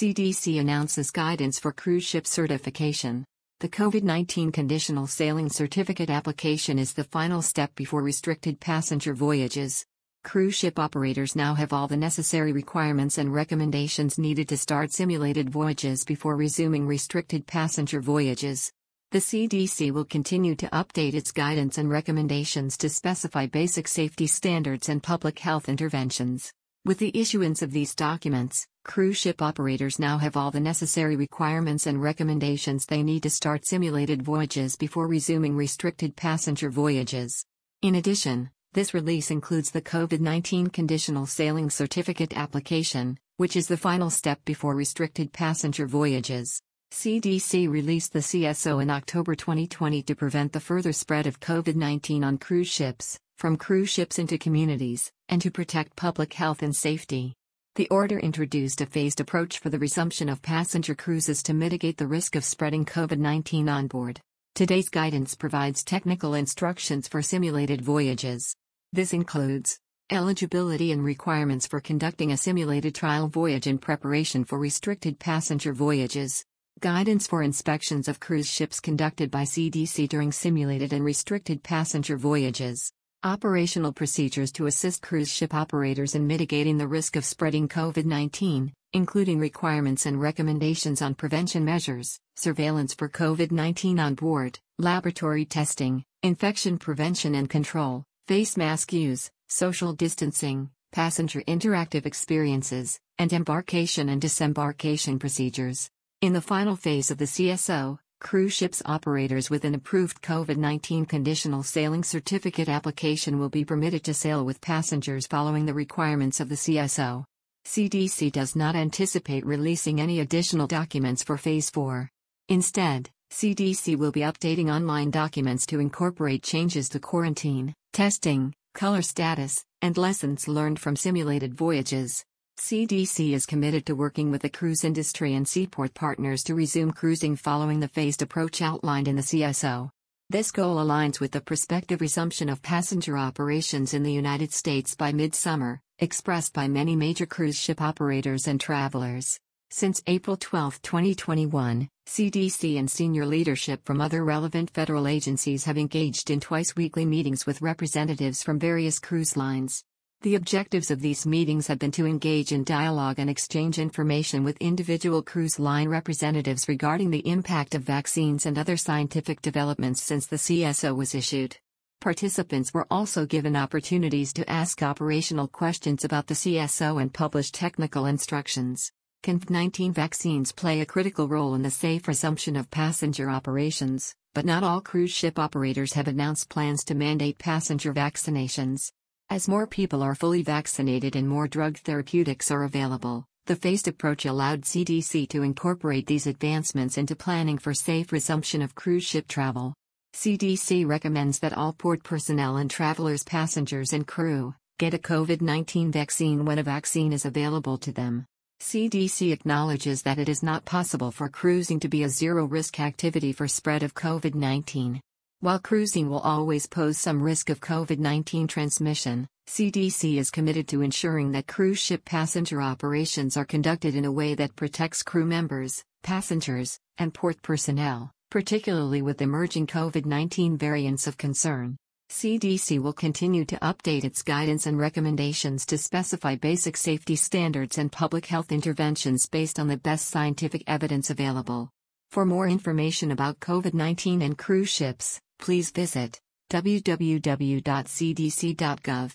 CDC announces guidance for cruise ship certification. The COVID 19 conditional sailing certificate application is the final step before restricted passenger voyages. Cruise ship operators now have all the necessary requirements and recommendations needed to start simulated voyages before resuming restricted passenger voyages. The CDC will continue to update its guidance and recommendations to specify basic safety standards and public health interventions. With the issuance of these documents, cruise ship operators now have all the necessary requirements and recommendations they need to start simulated voyages before resuming restricted passenger voyages. In addition, this release includes the COVID 19 Conditional Sailing Certificate application, which is the final step before restricted passenger voyages. CDC released the CSO in October 2020 to prevent the further spread of COVID 19 on cruise ships, from cruise ships into communities, and to protect public health and safety. The order introduced a phased approach for the resumption of passenger cruises to mitigate the risk of spreading COVID 19 on board. Today's guidance provides technical instructions for simulated voyages. This includes eligibility and requirements for conducting a simulated trial voyage in preparation for restricted passenger voyages, guidance for inspections of cruise ships conducted by CDC during simulated and restricted passenger voyages, Operational procedures to assist cruise ship operators in mitigating the risk of spreading COVID 19, including requirements and recommendations on prevention measures, surveillance for COVID 19 on board, laboratory testing, infection prevention and control, face mask use, social distancing, passenger interactive experiences, and embarkation and disembarkation procedures. In the final phase of the CSO, Cruise ships operators with an approved COVID 19 conditional sailing certificate application will be permitted to sail with passengers following the requirements of the CSO. CDC does not anticipate releasing any additional documents for Phase 4. Instead, CDC will be updating online documents to incorporate changes to quarantine, testing, color status, and lessons learned from simulated voyages. CDC is committed to working with the cruise industry and seaport partners to resume cruising following the phased approach outlined in the CSO. This goal aligns with the prospective resumption of passenger operations in the United States by midsummer, expressed by many major cruise ship operators and travelers. Since April 12, 2021, CDC and senior leadership from other relevant federal agencies have engaged in twice weekly meetings with representatives from various cruise lines. The objectives of these meetings have been to engage in dialogue and exchange information with individual cruise line representatives regarding the impact of vaccines and other scientific developments since the CSO was issued. Participants were also given opportunities to ask operational questions about the CSO and publish technical instructions. COVID-19 vaccines play a critical role in the safe resumption of passenger operations, but not all cruise ship operators have announced plans to mandate passenger vaccinations. As more people are fully vaccinated and more drug therapeutics are available, the phased approach allowed CDC to incorporate these advancements into planning for safe resumption of cruise ship travel. CDC recommends that all port personnel and travelers, passengers, and crew get a COVID 19 vaccine when a vaccine is available to them. CDC acknowledges that it is not possible for cruising to be a zero risk activity for spread of COVID 19. While cruising will always pose some risk of COVID 19 transmission, CDC is committed to ensuring that cruise ship passenger operations are conducted in a way that protects crew members, passengers, and port personnel, particularly with emerging COVID 19 variants of concern. CDC will continue to update its guidance and recommendations to specify basic safety standards and public health interventions based on the best scientific evidence available. For more information about COVID 19 and cruise ships, please visit www.cdc.gov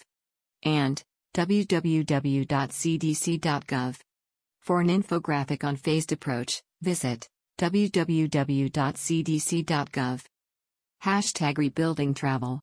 and www.cdc.gov. For an infographic on phased approach, visit www.cdc.gov. Hashtag rebuilding travel.